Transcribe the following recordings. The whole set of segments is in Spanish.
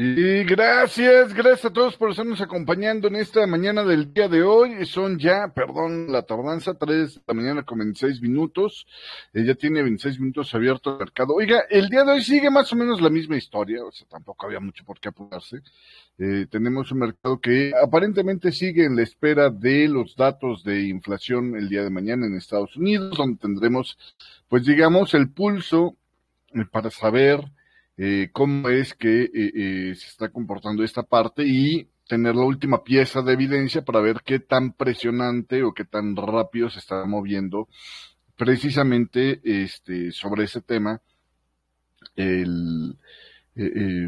Y gracias, gracias a todos por estarnos acompañando en esta mañana del día de hoy. Son ya, perdón la tardanza, 3 de la mañana con 26 minutos. Eh, ya tiene 26 minutos abierto el mercado. Oiga, el día de hoy sigue más o menos la misma historia, o sea, tampoco había mucho por qué apurarse. Eh, tenemos un mercado que aparentemente sigue en la espera de los datos de inflación el día de mañana en Estados Unidos, donde tendremos, pues digamos, el pulso eh, para saber eh, cómo es que eh, eh, se está comportando esta parte y tener la última pieza de evidencia para ver qué tan presionante o qué tan rápido se está moviendo precisamente este, sobre ese tema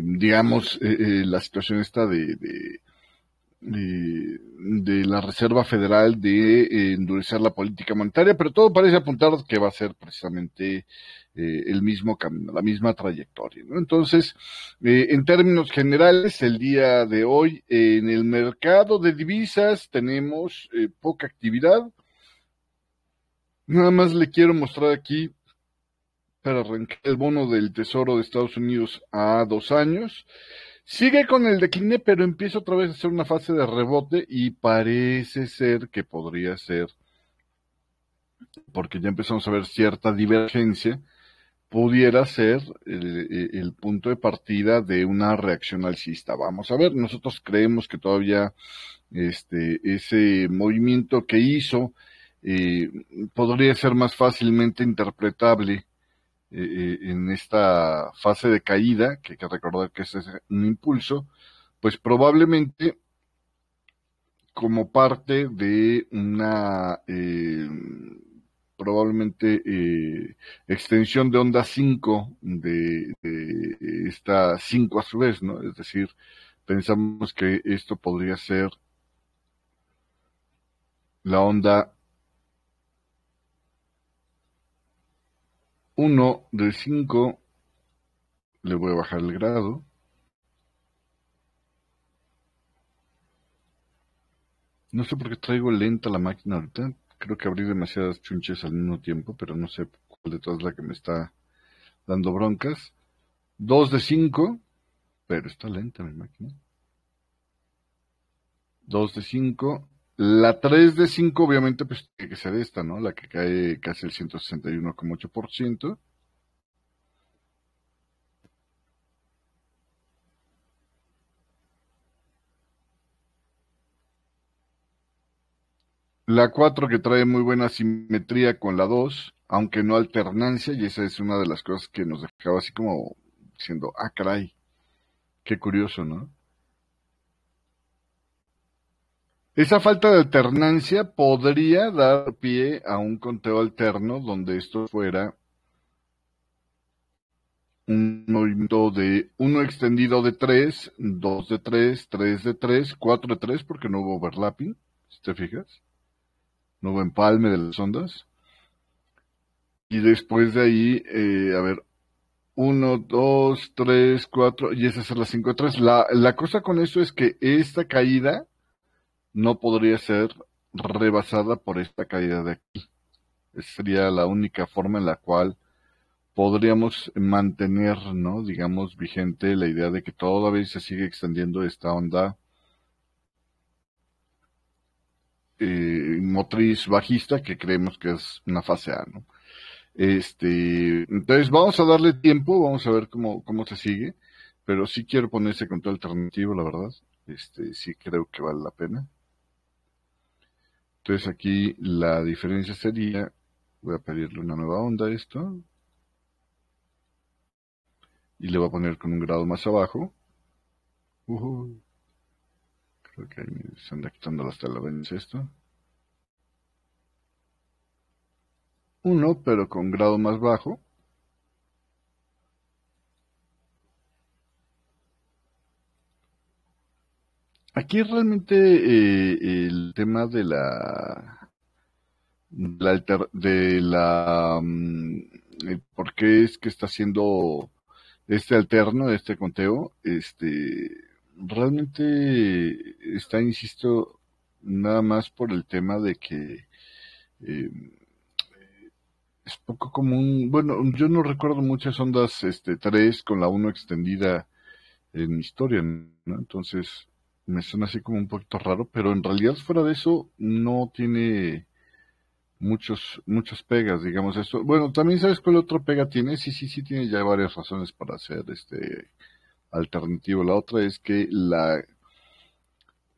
digamos la situación esta de, la Reserva Federal de endurecer la política monetaria, pero todo parece apuntar que va a ser precisamente eh, el mismo camino, la misma trayectoria. Entonces, eh, en términos generales, el día de hoy en el mercado de divisas tenemos eh, poca actividad. Nada más le quiero mostrar aquí para arrancar el bono del Tesoro de Estados Unidos a dos años. Sigue con el decline, pero empieza otra vez a hacer una fase de rebote y parece ser que podría ser, porque ya empezamos a ver cierta divergencia pudiera ser eh, el, punto de partida de una reacción alcista. Vamos a ver, nosotros creemos que todavía este, ese movimiento que hizo eh, podría ser más fácilmente interpretable eh, en esta fase de caída, que hay que recordar que es un impulso, pues probablemente como parte de una probablemente eh, extensión de onda 5 de, esta 5 a su vez, ¿no? Es decir, pensamos que esto podría ser la onda 1 de 5, le voy a bajar el grado. No sé por qué traigo lenta la máquina ahorita, creo que abrí demasiadas chunches al mismo tiempo, pero no sé cuál de todas la que me está dando broncas. Dos de cinco, pero está lenta mi máquina. Dos de cinco. La 3 de 5, obviamente, pues tiene que ser esta, ¿no? La que cae casi el 161,8%. La 4 que trae muy buena simetría con la 2, aunque no alternancia, y esa es una de las cosas que nos dejaba así como diciendo, ah, caray, qué curioso, ¿no? Esa falta de alternancia podría dar pie a un conteo alterno donde esto fuera un movimiento de 1 extendido de 3, 2 de 3, 3 de 3, 4 de 3, porque no hubo overlapping, si te fijas nuevo empalme de las ondas. Y después de ahí, eh, a ver, 1, 2, 3, 4, y esas son las cinco atrás. La, la cosa con eso es que esta caída no podría ser rebasada por esta caída de aquí. sería la única forma en la cual podríamos mantener, ¿no? digamos, vigente la idea de que todavía se sigue extendiendo esta onda Eh, motriz bajista que creemos que es una fase A, ¿no? Este, entonces vamos a darle tiempo, vamos a ver cómo, se sigue, pero si quiero ponerse con control alternativo, la verdad. Este, sí creo que vale la pena. Entonces aquí la diferencia sería, voy a pedirle una nueva onda a esto. Y le voy a poner con un grado más abajo. Creo que ahí se anda quitando las telarañas esto. uno pero con grado más bajo, Aquí realmente eh, el tema de la, de la, alter, de la mm, por qué es que está haciendo este alterno, este conteo, este realmente está, insisto, nada más por el tema de que eh, es poco común. Bueno, yo no recuerdo muchas ondas este 3 con la 1 extendida en historia, Entonces, me suena así como un poquito raro, pero en realidad fuera de eso no tiene muchos muchas pegas, digamos esto. Bueno, también sabes cuál otro pega tiene. Sí, sí, sí tiene ya varias razones para ser este alternativo. La otra es que la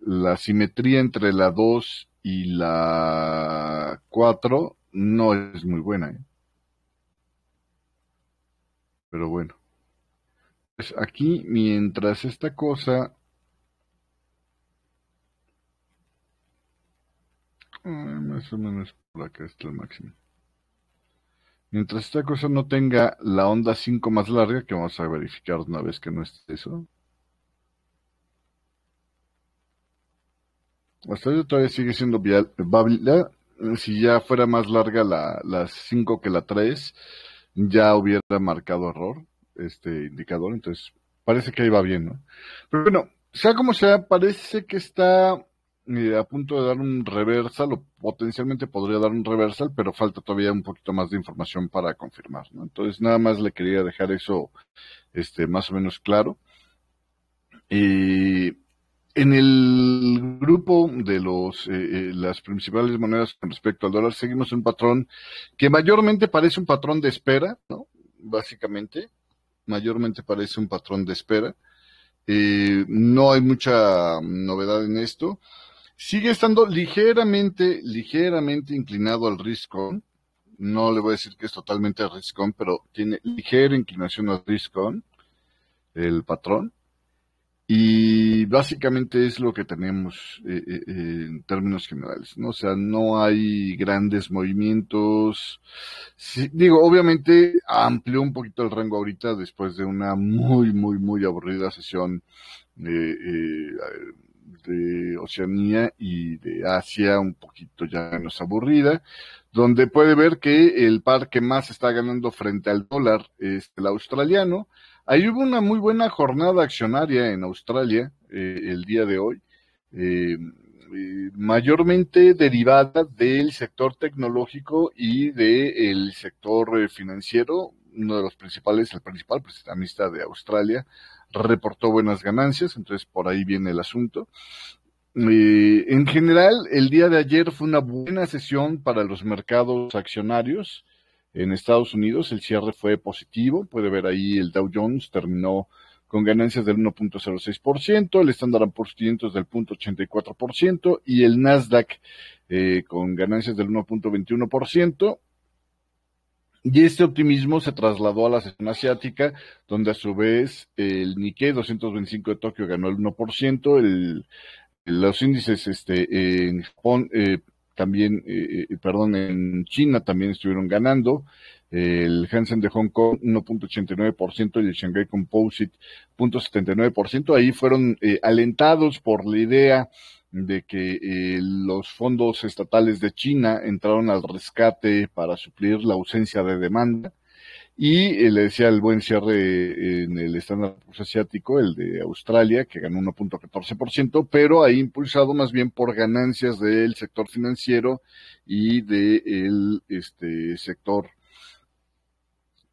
la simetría entre la 2 y la 4 no es muy buena. ¿eh? Pero bueno. Pues aquí, mientras esta cosa... más o menos por acá está el máximo. Mientras esta cosa no tenga la onda 5 más larga, que vamos a verificar una vez que no esté eso. Hasta yo todavía sigue siendo viable, si ya fuera más larga la, 5 que la 3, ya hubiera marcado error este indicador. Entonces, parece que ahí va bien, ¿no? Pero bueno, sea como sea, parece que está eh, a punto de dar un reversal o potencialmente podría dar un reversal, pero falta todavía un poquito más de información para confirmar, ¿no? Entonces, nada más le quería dejar eso este, más o menos claro. Y, en el grupo de los, eh, eh, las principales monedas con respecto al dólar, seguimos un patrón que mayormente parece un patrón de espera, ¿no? Básicamente, mayormente parece un patrón de espera. Eh, no hay mucha novedad en esto. Sigue estando ligeramente, ligeramente inclinado al risco No le voy a decir que es totalmente risco, pero tiene ligera inclinación al risco el patrón. Y básicamente es lo que tenemos eh, eh, eh, en términos generales, ¿no? O sea, no hay grandes movimientos. digo, obviamente amplió un poquito el rango ahorita después de una muy, muy, muy aburrida sesión de Oceanía y de Asia, un poquito ya menos aburrida, donde puede ver que el par que más está ganando frente al dólar es el australiano. Ahí hubo una muy buena jornada accionaria en Australia eh, el día de hoy, eh, eh, mayormente derivada del sector tecnológico y del sector financiero. Uno de los principales, el principal prestamista de Australia, reportó buenas ganancias, entonces por ahí viene el asunto. en general, el día de ayer fue una buena sesión para los mercados accionarios. En Estados Unidos el cierre fue positivo, puede ver ahí el Dow Jones terminó con ganancias del 1.06%, el Standard Poor's 500 del 0.84% y el Nasdaq eh, con ganancias del 1.21%. Y este optimismo se trasladó a la sesión asiática, donde a su vez el Nikkei 225 de Tokio ganó el 1%, el, los índices este, en Japón eh, también, eh, eh, eh, perdón, en China también estuvieron ganando. El Hansen de Hong Kong 1.89% y el Shanghai Composite 0.79%. Ahí fueron alentados por la idea de que los fondos estatales de China entraron al rescate para suplir la ausencia de demanda y eh, le decía el buen cierre eh, en el estándar asiático, el de Australia, que ganó 1.14%, pero ahí impulsado más bien por ganancias del sector financiero y del de este, sector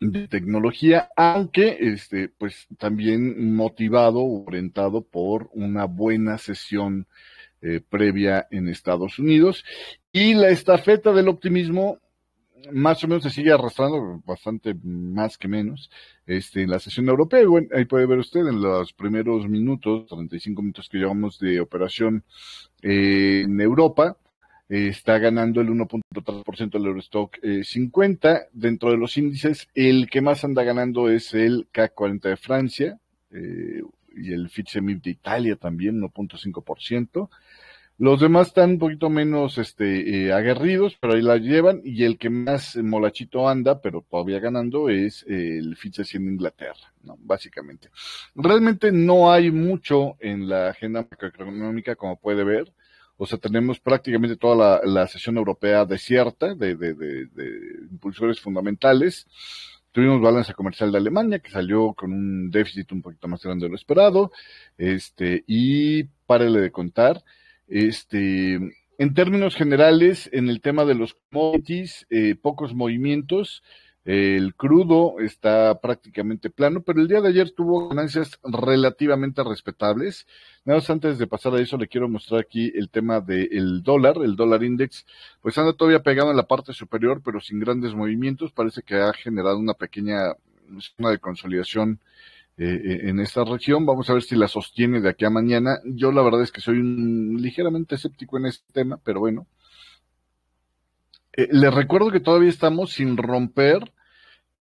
de tecnología, aunque este, pues también motivado, orientado por una buena sesión eh, previa en Estados Unidos. Y la estafeta del optimismo más o menos se sigue arrastrando, bastante más que menos, este, en la sesión europea. bueno, ahí puede ver usted en los primeros minutos, 35 minutos que llevamos de operación eh, en Europa, eh, está ganando el 1.3% del Eurostock 50. Eh, Dentro de los índices, el que más anda ganando es el CAC 40 de Francia y el FITSEMIP de Italia también, 1.5%. Los demás están un poquito menos este, eh, aguerridos, pero ahí la llevan. Y el que más molachito anda, pero todavía ganando, es eh, el Fitz en Inglaterra, ¿no? básicamente. Realmente no hay mucho en la agenda macroeconómica, como puede ver. O sea, tenemos prácticamente toda la, sesión europea desierta de, de impulsores fundamentales. Tuvimos balanza comercial de Alemania, que salió con un déficit un poquito más grande de lo esperado. Este, y párele de contar. Este, en términos generales, en el tema de los commodities, eh, pocos movimientos. El crudo está prácticamente plano, pero el día de ayer tuvo ganancias relativamente respetables. Nada más antes de pasar a eso, le quiero mostrar aquí el tema del dólar. El dólar index, pues anda todavía pegado en la parte superior, pero sin grandes movimientos. Parece que ha generado una pequeña zona de consolidación eh, eh, en esta región. Vamos a ver si la sostiene de aquí a mañana. Yo la verdad es que soy ligeramente escéptico en este tema, pero bueno. Eh, les recuerdo que todavía estamos sin romper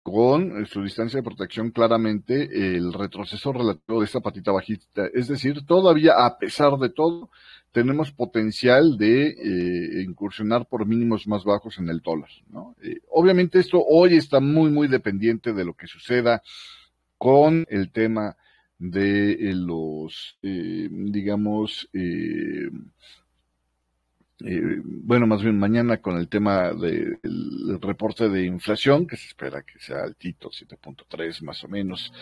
con su distancia de protección claramente el retroceso relativo de esta patita bajista. Es decir, todavía a pesar de todo, tenemos potencial de incursionar por mínimos más bajos en el dólar. ¿no? obviamente esto hoy está muy, muy dependiente de lo que suceda con el tema de eh, los, eh, digamos, eh, eh, bueno, más bien mañana con el tema del reporte de inflación, que se espera que sea altito, 7.3 más o menos,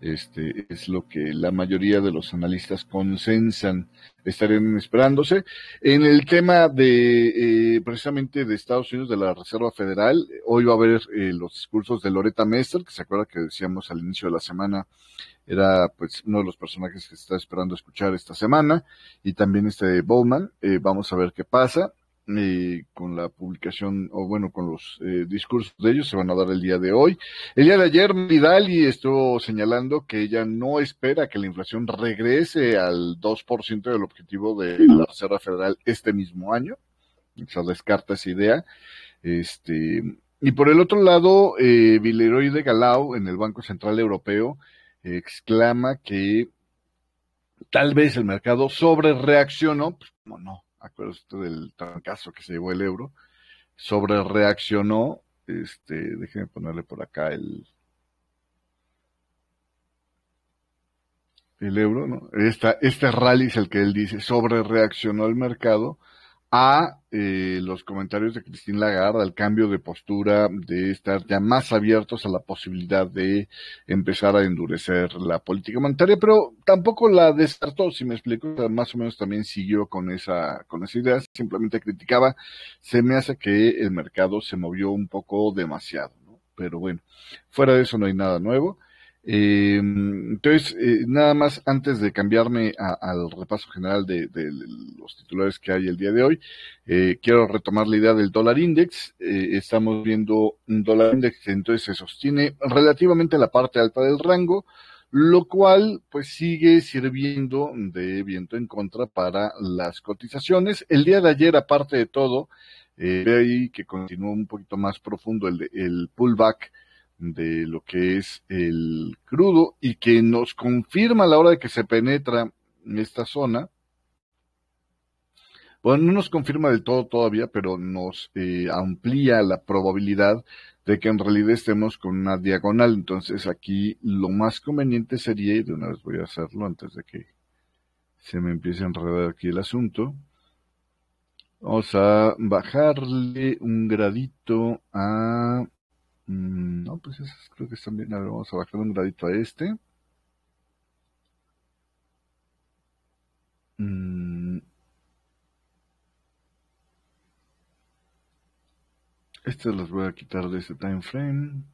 este es lo que la mayoría de los analistas consensan estarían esperándose. En el tema de eh, precisamente de Estados Unidos, de la Reserva Federal, hoy va a haber eh, los discursos de Loretta Mester, que se acuerda que decíamos al inicio de la semana era pues uno de los personajes que se está esperando escuchar esta semana y también este Bowman. Eh, vamos a ver qué pasa con la publicación o bueno con los eh, discursos de ellos se van a dar el día de hoy. El día de ayer y estuvo señalando que ella no espera que la inflación regrese al 2% del objetivo de la Reserva Federal este mismo año. O sea, descarta esa idea. Este, y por el otro lado, eh, de Galau en el Banco Central Europeo exclama que tal vez el mercado sobre reaccionó, pues, como no, acuérdate del trancazo que se llevó el euro, sobre reaccionó, este, déjenme ponerle por acá el, el euro, ¿no? este rally es el que él dice, sobre reaccionó el mercado a eh, los comentarios de Cristín Lagarde, al cambio de postura, de estar ya más abiertos a la posibilidad de empezar a endurecer la política monetaria, pero tampoco la descartó, si me explico, más o menos también siguió con esa, con idea, simplemente criticaba, se me hace que el mercado se movió un poco demasiado, pero bueno, fuera de eso no hay nada nuevo. Em, eh, entonces, nada más antes de cambiarme al repaso general de, los titulares que hay el día de hoy, eh, quiero retomar la idea del dólar index. Eh, estamos viendo un dólar index que entonces se sostiene relativamente la parte alta del rango, lo cual pues sigue sirviendo de viento en contra para las cotizaciones. El día de ayer, aparte de todo, eh, ve ahí que continuó un poquito más profundo el, el pullback de lo que es el crudo y que nos confirma a la hora de que se penetra en esta zona. Bueno, no nos confirma del todo todavía, pero nos eh, amplía la probabilidad de que en realidad estemos con una diagonal. Entonces aquí lo más conveniente sería, y de una vez voy a hacerlo antes de que se me empiece a enredar aquí el asunto, vamos a bajarle un gradito a Mm, no, pues esas creo que están bien. A ver, vamos a bajar un gradito a este. Mm. Estas las voy a quitar de este time frame.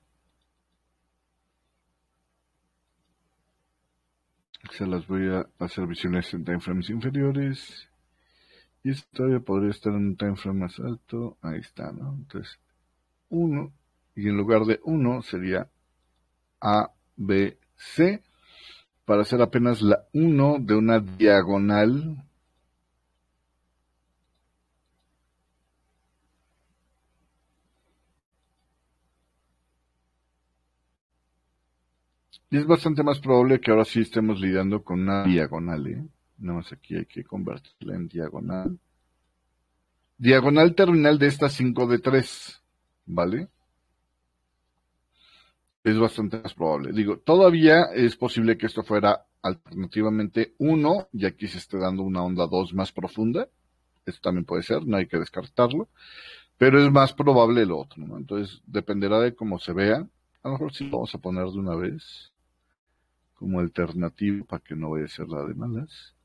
Se las voy a hacer visiones en time frames inferiores. Y esto todavía podría estar en un time frame más alto. Ahí está, ¿no? Entonces, uno y en lugar de 1 sería ABC para hacer apenas la 1 de una diagonal Y es bastante más probable que ahora sí estemos lidiando con una diagonal, ¿eh? Nada más aquí hay que convertirla en diagonal. Diagonal terminal de esta 5 de 3, ¿vale? es bastante más probable. Digo, todavía es posible que esto fuera alternativamente uno, y aquí se esté dando una onda dos más profunda. Esto también puede ser, no hay que descartarlo. Pero es más probable el otro, ¿no? Entonces, dependerá de cómo se vea. A lo mejor sí lo vamos a poner de una vez como alternativa, para que no vaya a ser la de malas.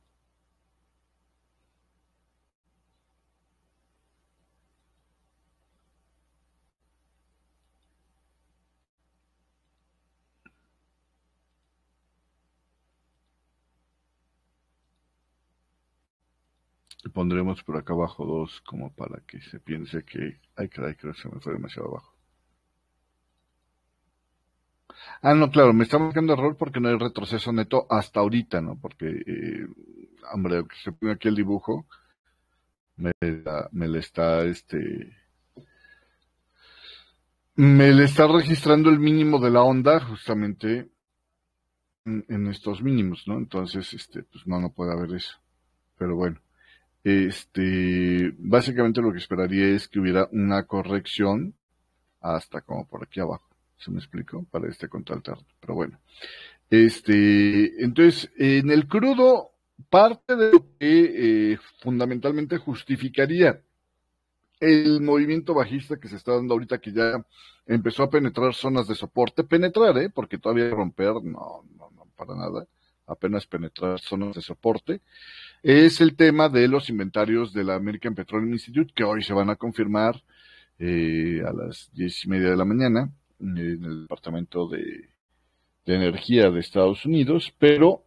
pondremos por acá abajo dos como para que se piense que ay caray creo que se me fue demasiado abajo ah no claro me está marcando error porque no hay retroceso neto hasta ahorita no porque eh, hombre que se pone aquí el dibujo me le está este me le está registrando el mínimo de la onda justamente en, en estos mínimos no entonces este pues no no puede haber eso pero bueno este, básicamente lo que esperaría es que hubiera una corrección hasta como por aquí abajo, ¿se me explico? Para este contraltero Pero bueno, este, entonces, en el crudo, parte de lo que eh, fundamentalmente justificaría el movimiento bajista que se está dando ahorita que ya empezó a penetrar zonas de soporte, penetrar, ¿eh? porque todavía romper, no, no, no, para nada, apenas penetrar zonas de soporte, es el tema de los inventarios de la American Petroleum Institute, que hoy se van a confirmar eh, a las diez y media de la mañana en el Departamento de, Energía de Estados Unidos, pero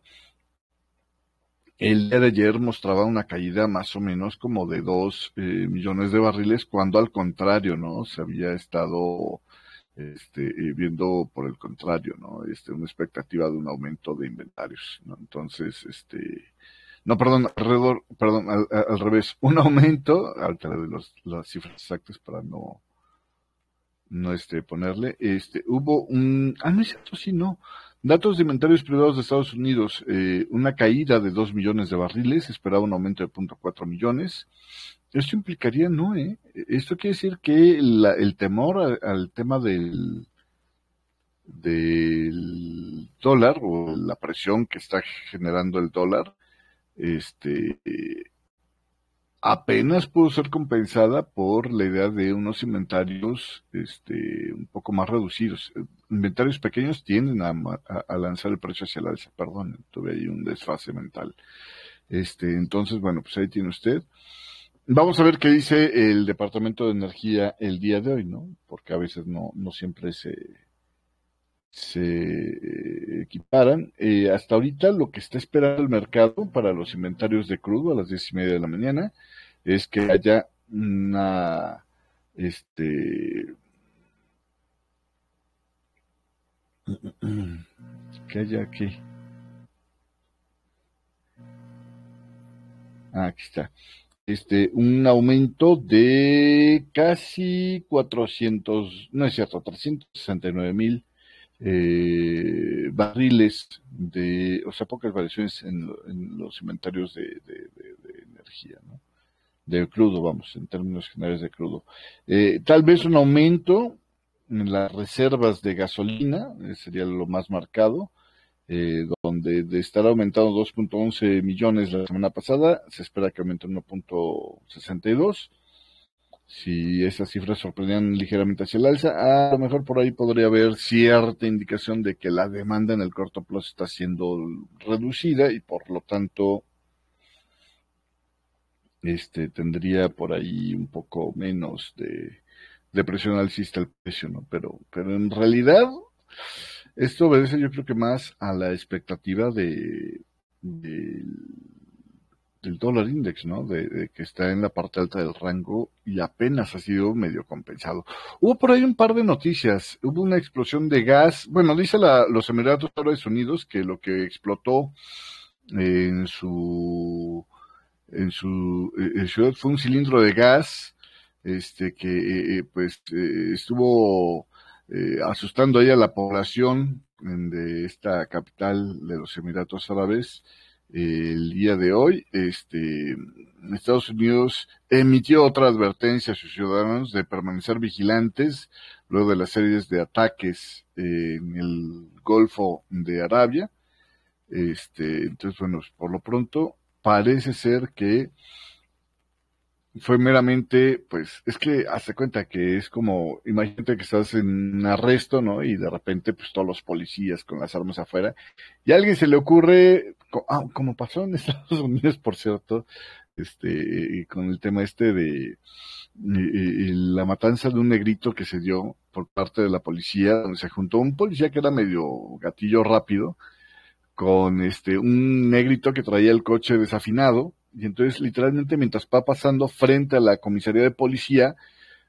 el día de ayer mostraba una caída más o menos como de 2 eh, millones de barriles, cuando al contrario, ¿no? Se había estado este, eh, viendo por el contrario, ¿no? Este, una expectativa de un aumento de inventarios, ¿no? Entonces, este, no, perdón, alrededor, perdón, al, revés, un aumento, al de las cifras exactas para no, no este, ponerle, este, hubo un, ah, no es cierto, sí, no, datos de inventarios privados de Estados Unidos, eh, una caída de 2 millones de barriles, esperaba un aumento de 0.4 millones, esto implicaría, no, eh, esto quiere decir que el temor al, al tema del, del dólar o la presión que está generando el dólar este, apenas pudo ser compensada por la idea de unos inventarios este, un poco más reducidos. Inventarios pequeños tienden a, lanzar el precio hacia la alza, perdón, tuve ahí un desfase mental. Este, entonces, bueno, pues ahí tiene usted. Vamos a ver qué dice el Departamento de Energía el día de hoy, ¿no? Porque a veces no, no siempre se, se eh, equiparan. Eh, hasta ahorita lo que está esperando el mercado para los inventarios de crudo a las diez y media de la mañana es que haya una este que haya aquí ah, aquí está este un aumento de casi 400 no es cierto 369 mil eh, barriles de, o sea, pocas variaciones en, los inventarios de, energía, ¿no? de crudo, vamos, en términos generales de crudo. Eh, tal vez un aumento en las reservas de gasolina, eh, sería lo más marcado, eh, donde de estar aumentado 2.11 millones la semana pasada, se espera que aumente 1.62 si esas cifras sorprendían ligeramente hacia el alza, a lo mejor por ahí podría haber cierta indicación de que la demanda en el corto plazo está siendo reducida y por lo tanto este tendría por ahí un poco menos de, de presión alcista el precio, ¿no? Pero, pero en realidad esto obedece yo creo que más a la expectativa de, de del dólar index, ¿no? De, que está en la parte alta del rango y apenas ha sido medio compensado. Hubo por ahí un par de noticias. Hubo una explosión de gas. Bueno, dice los Emiratos Árabes Unidos que lo que explotó en su en su eh, ciudad fue un cilindro de gas, este que eh, eh, pues estuvo asustando ahí a la población de esta capital de los Emiratos Árabes el día de hoy, este, Estados Unidos emitió otra advertencia a sus ciudadanos de permanecer vigilantes luego de las series de ataques eh, en el Golfo de Arabia. Este, entonces, bueno, por lo pronto parece ser que fue meramente, pues, es que hace cuenta que es como, imagínate que estás en un arresto, ¿no? Y de repente, pues, todos los policías con las armas afuera, y a alguien se le ocurre Ah, como pasó en Estados Unidos, por cierto, este, con el tema este de la matanza de un negrito que se dio por parte de la policía, donde se juntó un policía que era medio gatillo rápido con este un negrito que traía el coche desafinado y entonces literalmente mientras va pasando frente a la comisaría de policía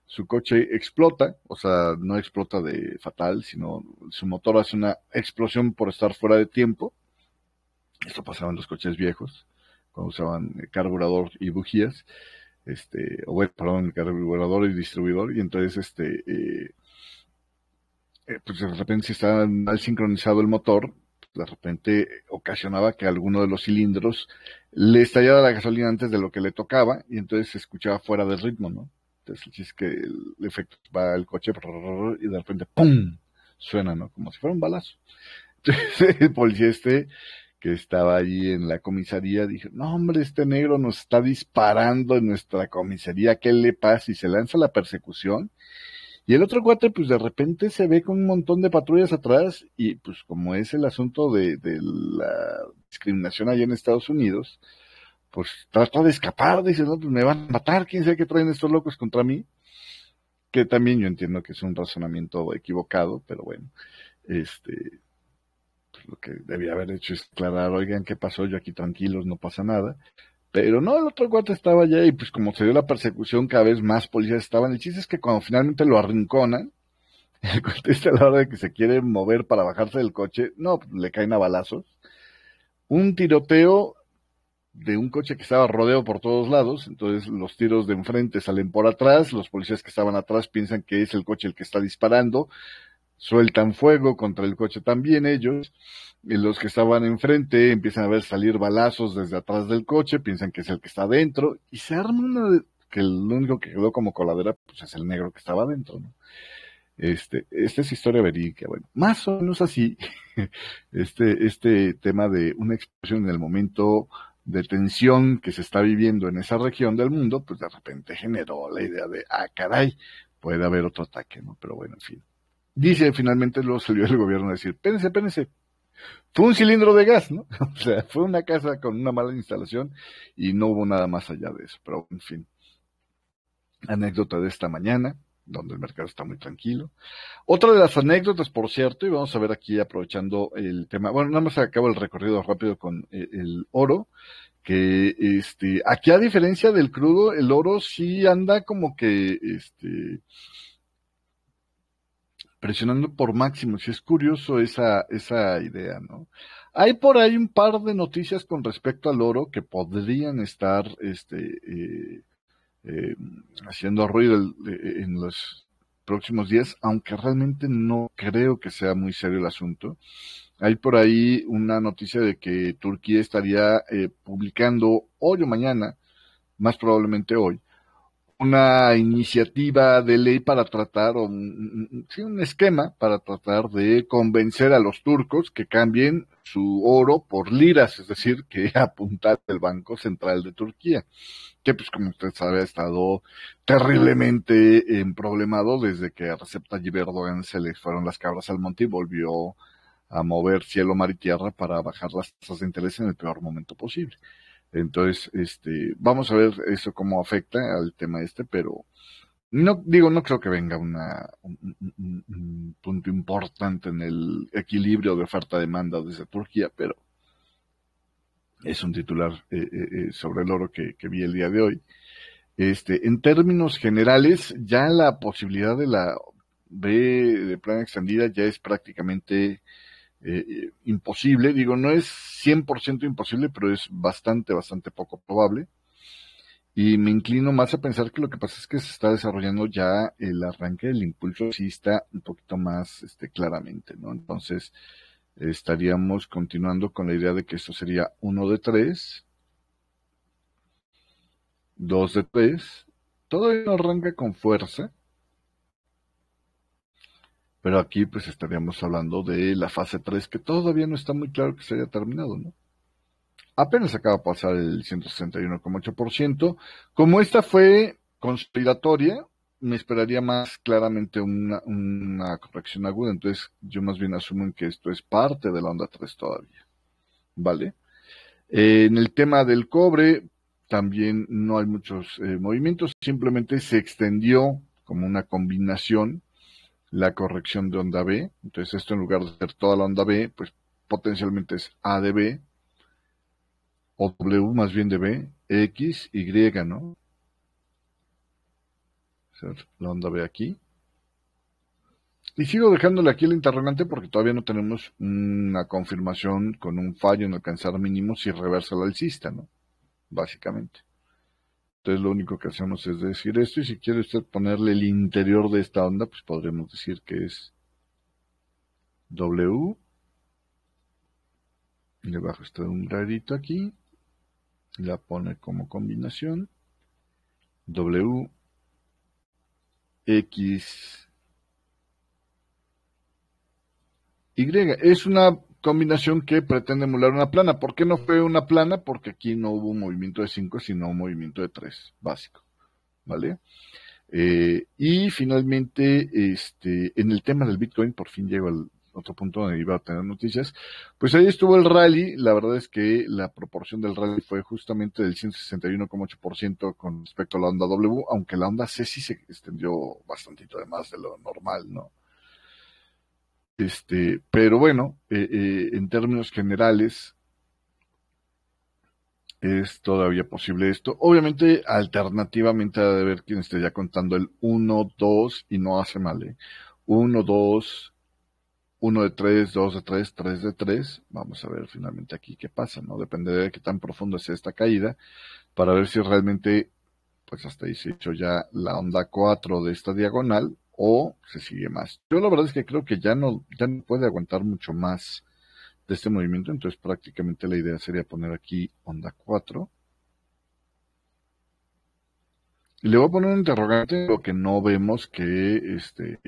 su coche explota, o sea, no explota de fatal, sino su motor hace una explosión por estar fuera de tiempo esto pasaba en los coches viejos, cuando usaban carburador y bujías, este, o perdón, carburador y distribuidor, y entonces este eh, eh, pues de repente si estaba mal sincronizado el motor, de repente ocasionaba que alguno de los cilindros le estallara la gasolina antes de lo que le tocaba y entonces se escuchaba fuera del ritmo, ¿no? Entonces es que el efecto va el coche y de repente ¡pum! suena, ¿no? Como si fuera un balazo. Entonces el policía este que estaba allí en la comisaría, dije, no hombre, este negro nos está disparando en nuestra comisaría, ¿qué le pasa? Y se lanza la persecución. Y el otro cuate, pues de repente se ve con un montón de patrullas atrás y pues como es el asunto de, de la discriminación allá en Estados Unidos, pues trata de escapar, dice, no, pues me van a matar, quién sabe qué traen estos locos contra mí, que también yo entiendo que es un razonamiento equivocado, pero bueno, este, lo que debía haber hecho es aclarar, oigan, ¿qué pasó? Yo aquí tranquilos, no pasa nada. Pero no, el otro cuarto estaba allá y pues como se dio la persecución, cada vez más policías estaban. El chiste es que cuando finalmente lo arrinconan, el a la hora de que se quiere mover para bajarse del coche, no, le caen a balazos. Un tiroteo de un coche que estaba rodeado por todos lados, entonces los tiros de enfrente salen por atrás, los policías que estaban atrás piensan que es el coche el que está disparando, sueltan fuego contra el coche también ellos, y los que estaban enfrente empiezan a ver salir balazos desde atrás del coche, piensan que es el que está adentro, y se arma una de, que el único que quedó como coladera pues es el negro que estaba adentro, ¿no? Este, esta es historia verídica, bueno, más o menos así, este, este tema de una explosión en el momento de tensión que se está viviendo en esa región del mundo, pues de repente generó la idea de, ah, caray, puede haber otro ataque, ¿no? Pero bueno, en fin dice finalmente, luego salió el gobierno a decir, espérense, espérense, fue un cilindro de gas, ¿no? O sea, fue una casa con una mala instalación y no hubo nada más allá de eso. Pero, en fin, anécdota de esta mañana, donde el mercado está muy tranquilo. Otra de las anécdotas, por cierto, y vamos a ver aquí aprovechando el tema, bueno, nada más acabo el recorrido rápido con eh, el oro, que este, aquí a diferencia del crudo, el oro sí anda como que, este, presionando por máximo, si es curioso esa, esa idea, ¿no? Hay por ahí un par de noticias con respecto al oro que podrían estar este, eh, eh, haciendo ruido eh, en los próximos días, aunque realmente no creo que sea muy serio el asunto. Hay por ahí una noticia de que Turquía estaría publicando hoy o mañana, más probablemente hoy, una iniciativa de ley para tratar, o un, sí, un esquema para tratar de convencer a los turcos que cambien su oro por liras, es decir, que apuntar el Banco Central de Turquía, que pues como usted sabe ha estado terriblemente emproblemado problemado desde que Recep Tayyip Erdogan se le fueron las cabras al monte y volvió a mover cielo, mar y tierra para bajar las tasas de interés en el peor momento posible. Entonces, este, vamos a ver eso cómo afecta al tema este, pero no digo, no creo que venga una, un, punto importante en el equilibrio de oferta-demanda desde Turquía, pero es un titular eh, eh, eh, sobre el oro que, vi el día de hoy. Este, en términos generales, ya la posibilidad de la B de plan extendida ya es prácticamente eh, eh, imposible. Digo, no es 100% imposible, pero es bastante, bastante poco probable. Y me inclino más a pensar que lo que pasa es que se está desarrollando ya el arranque del impulso está un poquito más este, claramente, ¿no? Entonces, estaríamos continuando con la idea de que esto sería uno de tres, dos de tres. Todavía no arranca con fuerza, pero aquí pues estaríamos hablando de la fase 3 que todavía no está muy claro que se haya terminado, ¿no? Apenas acaba de pasar el 161,8%. Como esta fue conspiratoria, me esperaría más claramente una, corrección aguda. Entonces, yo más bien asumo que esto es parte de la onda 3 todavía. ¿Vale? Eh, en el tema del cobre, también no hay muchos eh, movimientos. Simplemente se extendió como una combinación la corrección de onda B. Entonces esto en lugar de ser toda la onda B, pues potencialmente es A de B, o W más bien de B, X, Y, ¿no? La onda B aquí. Y sigo dejándole aquí el interrogante porque todavía no tenemos una confirmación con un fallo en alcanzar mínimos y reversa la alcista, ¿no? Básicamente. Entonces lo único que hacemos es decir esto y si quiere usted ponerle el interior de esta onda, pues podremos decir que es W. Le bajo este gradito aquí. La pone como combinación. W. X. Y. Es una combinación que pretende emular una plana. ¿Por qué no fue una plana? Porque aquí no hubo un movimiento de 5, sino un movimiento de 3, básico. ¿Vale? Eh, y finalmente, este, en el tema del Bitcoin, por fin llego al otro punto donde iba a tener noticias, pues ahí estuvo el rally. La verdad es que la proporción del rally fue justamente del 161,8% con respecto a la onda W, aunque la onda C sí se extendió bastantito de más de lo normal, ¿no? Este, pero bueno, eh, eh, en términos generales, es todavía posible esto. Obviamente, alternativamente, ha de ver quién esté ya contando el 1, 2 y no hace mal. 1, 2, 1 de 3, 2 de 3, 3 de 3. Vamos a ver finalmente aquí qué pasa, ¿no? Depende de qué tan profundo sea esta caída para ver si realmente, pues hasta ahí se ha hecho ya la onda 4 de esta diagonal o se sigue más. Yo la verdad es que creo que ya no, puede aguantar mucho más de este movimiento, entonces prácticamente la idea sería poner aquí onda 4. le voy a poner un interrogante, lo que no vemos que este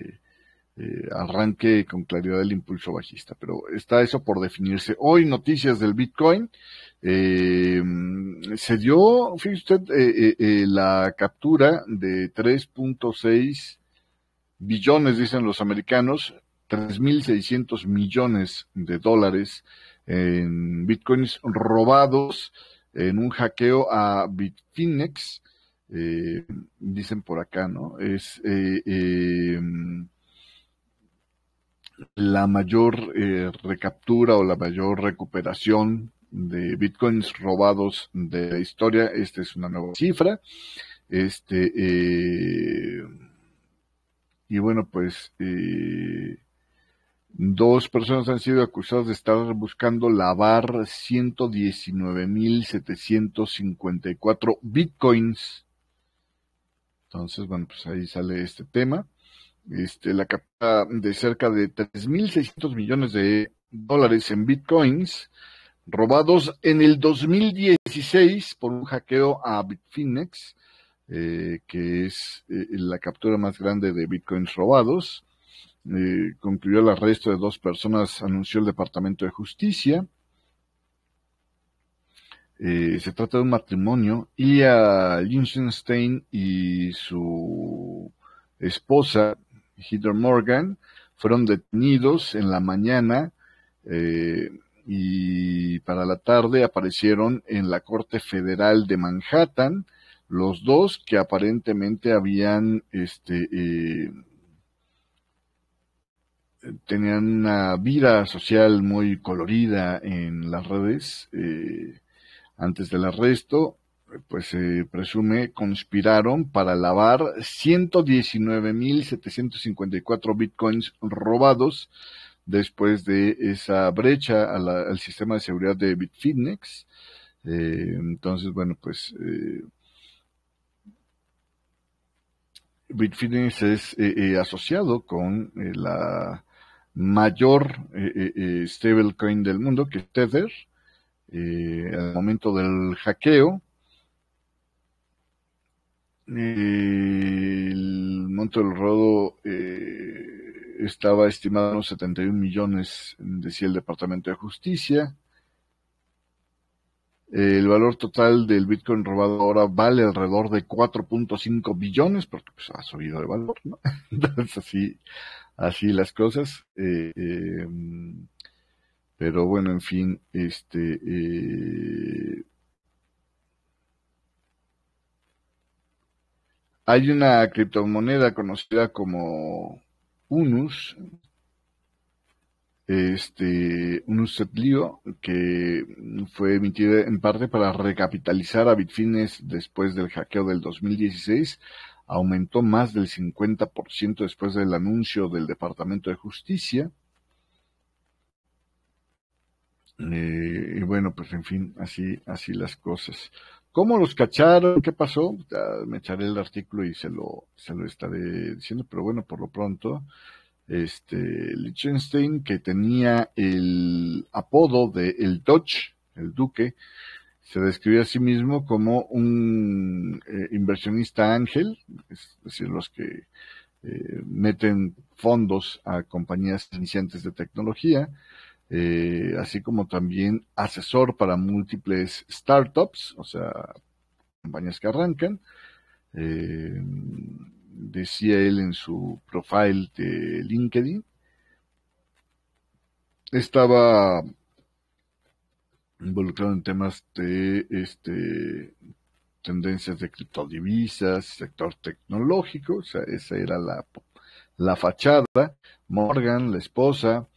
eh, arranque con claridad el impulso bajista, pero está eso por definirse. Hoy noticias del Bitcoin. Em, se dio, fíjese usted, eh, eh, la captura de 3.6 billones, dicen los americanos, 3.600 millones de dólares en bitcoins robados en un hackeo a Bitfinex. Eh, dicen por acá, ¿no? Es eh, em, la mayor eh, recaptura o la mayor recuperación de bitcoins robados de la historia. Esta es una nueva cifra. Este y bueno, pues eh, dos personas han sido acusadas de estar buscando lavar 119.754 bitcoins. Entonces, bueno, pues ahí sale este tema. Este, la capa de cerca de 3.600 millones de dólares en bitcoins robados en el 2016 por un hackeo a Bitfinex eh, que es eh, la captura más grande de bitcoins robados. Eh, concluyó el arresto de dos personas, anunció el Departamento de Justicia. se trata de un matrimonio y a y su esposa, Heather Morgan, fueron detenidos en la mañana y para la tarde aparecieron en la Corte Federal de Manhattan los dos que aparentemente habían, este, eh, tenían una vida social muy colorida en las redes. Eh, antes del arresto, pues se presume conspiraron para lavar 119.754 bitcoins robados después de esa brecha al sistema de seguridad de Bitfinex. Eh, entonces, bueno, pues eh, Bitfinex es eh, eh, asociado con eh, la mayor stablecoin del mundo, que es Tether. al momento del hackeo, el monto del rodo estaba estimado en 71 millones, decía el Departamento de Justicia el valor total del Bitcoin robado ahora vale alrededor de 4.5 billones, porque pues, ha subido de valor, ¿no? Entonces, así, así las cosas. Eh, eh, pero bueno, en fin, este. Eh, hay una criptomoneda conocida como UNUS, este, un lío que fue emitido en parte para recapitalizar a Bitfines después del hackeo del 2016, aumentó más del 50% después del anuncio del Departamento de Justicia. Eh, y bueno, pues en fin, así, así las cosas. ¿Cómo los cacharon? ¿Qué pasó? me echaré el artículo y se lo, se lo estaré diciendo, pero bueno, por lo pronto, este, Liechtenstein, que tenía el apodo de el Dutch, el duque, se describió a sí mismo como un eh, inversionista ángel, es decir, los que eh, meten fondos a compañías iniciantes de tecnología, eh, así como también asesor para múltiples startups, o sea, compañías que arrancan decía él en su profile de LinkedIn, estaba involucrado en temas de este, tendencias de criptodivisas, sector tecnológico, o sea, esa era la, la fachada, Morgan, la esposa,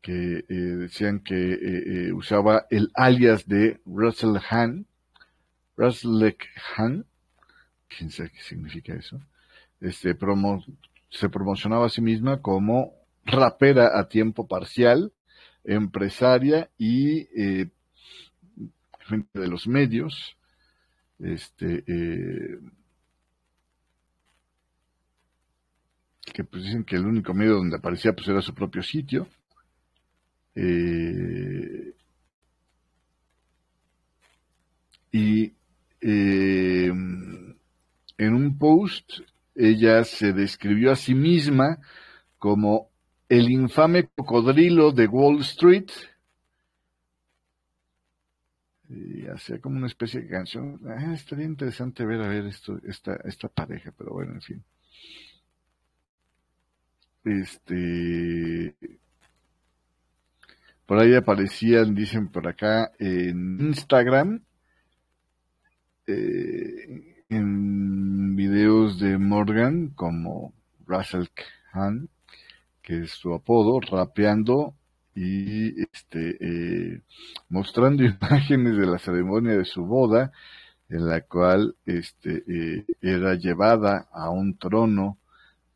que eh, decían que eh, eh, usaba el alias de Russell Han, Russell Han, quién sabe qué significa eso, este, promo, se promocionaba a sí misma como rapera a tiempo parcial, empresaria y eh, gente de los medios. Este, eh, que pues, dicen que el único medio donde aparecía pues era su propio sitio. Eh, y eh, en un post ella se describió a sí misma como el infame cocodrilo de Wall Street. Y hacía como una especie de canción. Ah, estaría interesante ver a ver esto, esta, esta pareja, pero bueno, en fin. Este. Por ahí aparecían, dicen por acá, en Instagram. Eh, de Morgan, como Russell Khan, que es su apodo, rapeando y este, eh, mostrando imágenes de la ceremonia de su boda, en la cual este, eh, era llevada a un trono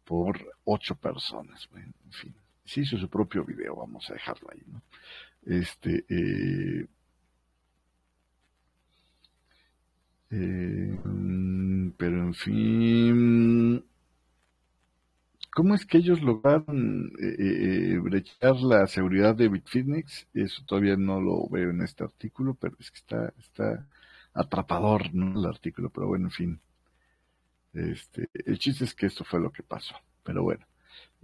por ocho personas. Bueno, en fin, se hizo su propio video, vamos a dejarlo ahí. Este, eh, Eh, mm, pero en fin, ¿cómo es que ellos lograron eh, eh, brechar la seguridad de Bitfinex? Eso todavía no lo veo en este artículo, pero es que está, está atrapador ¿no? el artículo, pero bueno, en fin. Este, el chiste es que esto fue lo que pasó, pero bueno,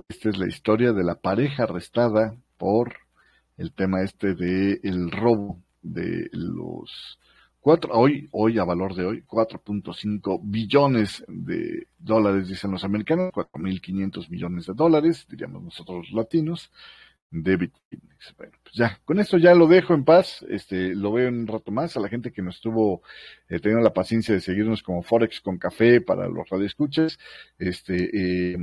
esta es la historia de la pareja arrestada por el tema este de el robo de los hoy, hoy, a valor de hoy, 4.5 billones de dólares, dicen los americanos, 4.500 millones de dólares, diríamos nosotros los latinos, David Bueno, pues ya, con esto ya lo dejo en paz, este, lo veo un rato más, a la gente que nos estuvo eh, teniendo la paciencia de seguirnos como Forex con café para los radioescuches, este, eh,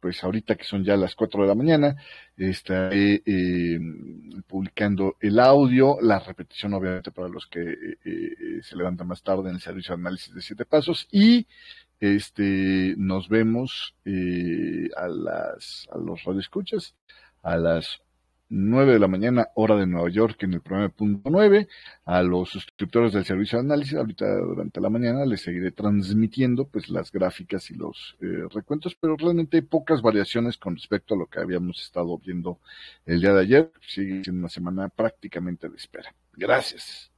pues ahorita que son ya las 4 de la mañana, estaré eh, em, publicando el audio, la repetición obviamente para los que se levantan más tarde en el servicio de análisis de siete pasos y este nos vemos a las a los radioescuchas a las 9 de la mañana, hora de Nueva York, en el programa punto 9. A los suscriptores del servicio de análisis, ahorita durante la mañana les seguiré transmitiendo pues las gráficas y los eh, recuentos, pero realmente hay pocas variaciones con respecto a lo que habíamos estado viendo el día de ayer. Sigue siendo una semana prácticamente de espera. Gracias.